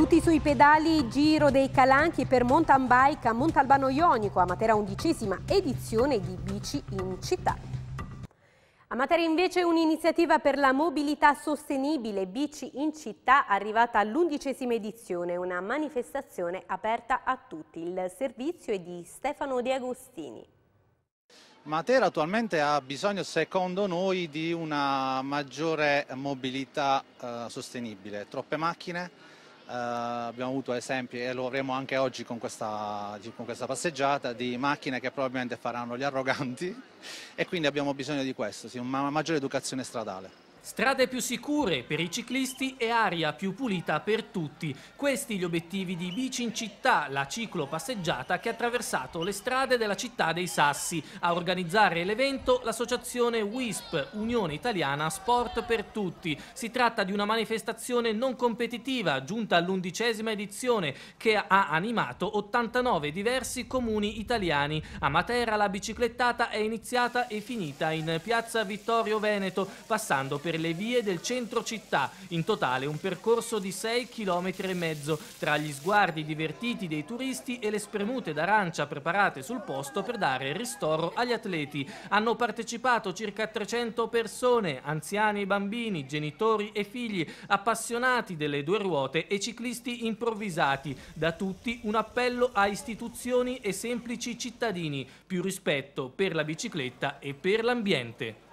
Tutti sui pedali Giro dei Calanchi per mountain bike a Montalbano Ionico, a Matera undicesima edizione di Bici in città. A Matera invece un'iniziativa per la mobilità sostenibile Bici in città arrivata all'undicesima edizione, una manifestazione aperta a tutti. Il servizio è di Stefano De Agostini. Matera attualmente ha bisogno, secondo noi, di una maggiore mobilità eh, sostenibile. Troppe macchine, eh, abbiamo avuto esempi, e lo avremo anche oggi con questa, con questa passeggiata, di macchine che probabilmente faranno gli arroganti e quindi abbiamo bisogno di questo, sì, una maggiore educazione stradale. Strade più sicure per i ciclisti e aria più pulita per tutti. Questi gli obiettivi di Bici in città, la ciclopasseggiata che ha attraversato le strade della città dei Sassi. A organizzare l'evento l'associazione WISP, Unione Italiana Sport per Tutti. Si tratta di una manifestazione non competitiva, giunta all'undicesima edizione, che ha animato 89 diversi comuni italiani. A Matera la biciclettata è iniziata e finita in piazza Vittorio Veneto, passando per per le vie del centro città, in totale un percorso di 6 km e mezzo, tra gli sguardi divertiti dei turisti e le spremute d'arancia preparate sul posto per dare ristoro agli atleti. Hanno partecipato circa 300 persone, anziani e bambini, genitori e figli, appassionati delle due ruote e ciclisti improvvisati. Da tutti un appello a istituzioni e semplici cittadini, più rispetto per la bicicletta e per l'ambiente.